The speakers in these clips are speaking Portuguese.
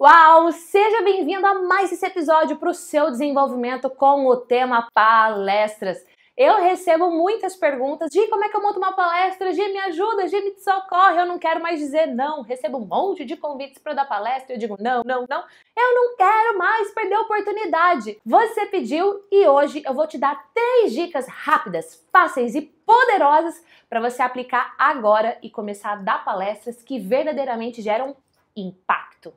Uau! Seja bem-vindo a mais esse episódio para o seu desenvolvimento com o tema palestras. Eu recebo muitas perguntas de como é que eu monto uma palestra, de me ajuda, de me socorre, eu não quero mais dizer não. Recebo um monte de convites para dar palestra, eu digo não, não, não. Eu não quero mais perder a oportunidade. Você pediu e hoje eu vou te dar três dicas rápidas, fáceis e poderosas para você aplicar agora e começar a dar palestras que verdadeiramente geram impacto.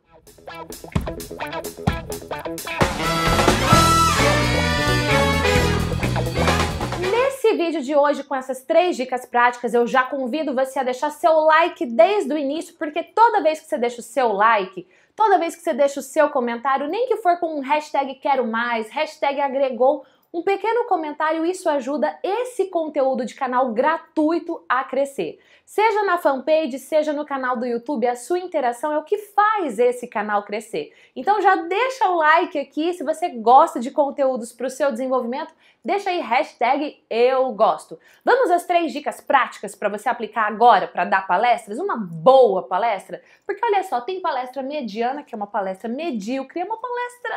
Nesse vídeo de hoje, com essas três dicas práticas, eu já convido você a deixar seu like desde o início, porque toda vez que você deixa o seu like, toda vez que você deixa o seu comentário, nem que for com um hashtag quero mais, hashtag agregou, um pequeno comentário, isso ajuda esse conteúdo de canal gratuito a crescer. Seja na fanpage, seja no canal do YouTube, a sua interação é o que faz esse canal crescer. Então já deixa o like aqui se você gosta de conteúdos para o seu desenvolvimento, deixa aí hashtag eu gosto. Vamos às três dicas práticas para você aplicar agora para dar palestras, uma boa palestra? Porque olha só, tem palestra mediana, que é uma palestra medíocre, é uma palestra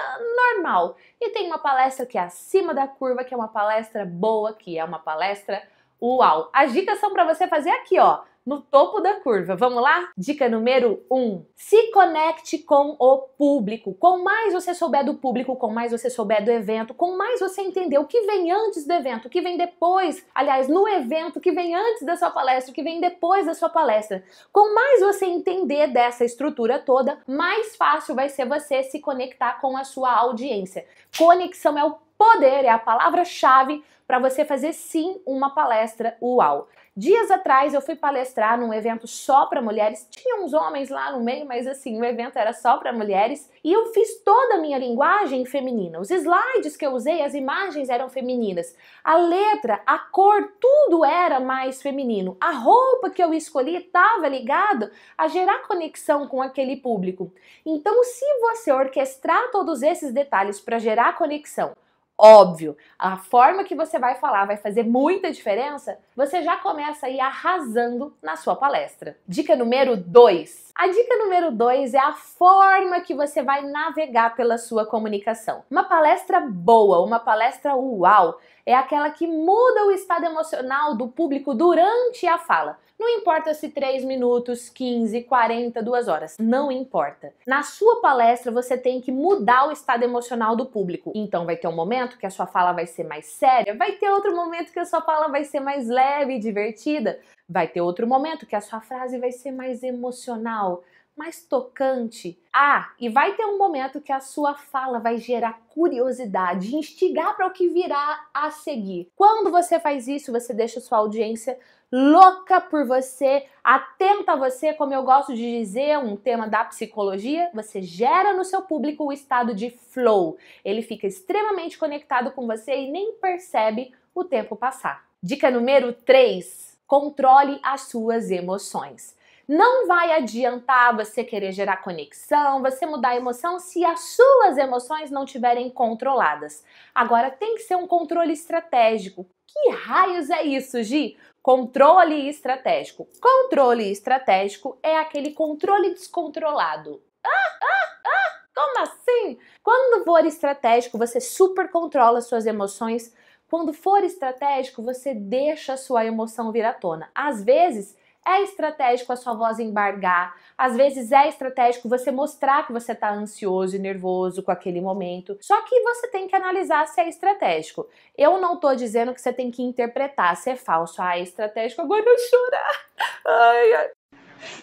normal, e tem uma palestra que é acima da da curva, que é uma palestra boa, que é uma palestra uau. As dicas são para você fazer aqui, ó, no topo da curva. Vamos lá? Dica número 1. Um, se conecte com o público. Com mais você souber do público, com mais você souber do evento, com mais você entender o que vem antes do evento, o que vem depois, aliás, no evento, o que vem antes da sua palestra, o que vem depois da sua palestra. Com mais você entender dessa estrutura toda, mais fácil vai ser você se conectar com a sua audiência. Conexão é o Poder é a palavra-chave para você fazer sim uma palestra UAU. Dias atrás eu fui palestrar num evento só para mulheres. Tinha uns homens lá no meio, mas assim, o evento era só para mulheres. E eu fiz toda a minha linguagem feminina. Os slides que eu usei, as imagens eram femininas. A letra, a cor, tudo era mais feminino. A roupa que eu escolhi estava ligada a gerar conexão com aquele público. Então, se você orquestrar todos esses detalhes para gerar conexão, Óbvio, a forma que você vai falar vai fazer muita diferença. Você já começa aí arrasando na sua palestra. Dica número 2. A dica número 2 é a forma que você vai navegar pela sua comunicação. Uma palestra boa, uma palestra uau, é aquela que muda o estado emocional do público durante a fala. Não importa se 3 minutos, 15, 40, 2 horas, não importa. Na sua palestra você tem que mudar o estado emocional do público. Então vai ter um momento momento que a sua fala vai ser mais séria, vai ter outro momento que a sua fala vai ser mais leve e divertida, vai ter outro momento que a sua frase vai ser mais emocional, mais tocante. Ah, e vai ter um momento que a sua fala vai gerar curiosidade, instigar para o que virá a seguir. Quando você faz isso, você deixa sua audiência louca por você, atenta a você, como eu gosto de dizer, um tema da psicologia, você gera no seu público o estado de flow. Ele fica extremamente conectado com você e nem percebe o tempo passar. Dica número 3: controle as suas emoções. Não vai adiantar você querer gerar conexão, você mudar a emoção se as suas emoções não estiverem controladas. Agora tem que ser um controle estratégico. Que raios é isso, Gi? Controle estratégico. Controle estratégico é aquele controle descontrolado. Ah, ah, ah! Como assim? Quando for estratégico, você super controla suas emoções. Quando for estratégico, você deixa a sua emoção vir à tona. Às vezes, é estratégico a sua voz embargar, às vezes é estratégico você mostrar que você está ansioso e nervoso com aquele momento. Só que você tem que analisar se é estratégico. Eu não tô dizendo que você tem que interpretar se é falso, ah, é estratégico, agora não chorar. Ai, ai.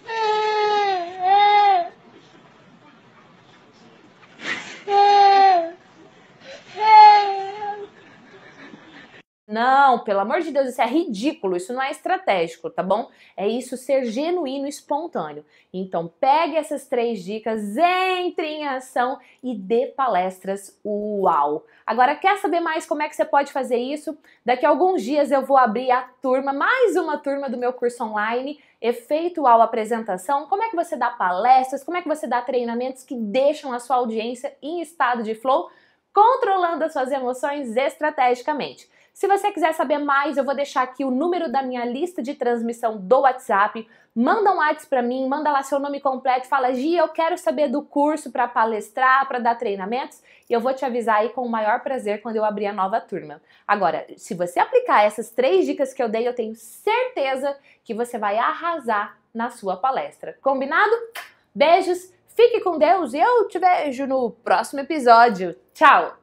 É, é. É. Não, pelo amor de Deus, isso é ridículo, isso não é estratégico, tá bom? É isso ser genuíno, espontâneo. Então, pegue essas três dicas, entre em ação e dê palestras. Uau! Agora, quer saber mais como é que você pode fazer isso? Daqui a alguns dias eu vou abrir a turma, mais uma turma do meu curso online efeito ao apresentação, como é que você dá palestras, como é que você dá treinamentos que deixam a sua audiência em estado de flow controlando as suas emoções estrategicamente. Se você quiser saber mais, eu vou deixar aqui o número da minha lista de transmissão do WhatsApp. Manda um WhatsApp para mim, manda lá seu nome completo, fala Gia, eu quero saber do curso para palestrar, para dar treinamentos, e eu vou te avisar aí com o maior prazer quando eu abrir a nova turma. Agora, se você aplicar essas três dicas que eu dei, eu tenho certeza que você vai arrasar na sua palestra. Combinado? Beijos. Fique com Deus e eu te vejo no próximo episódio. Tchau!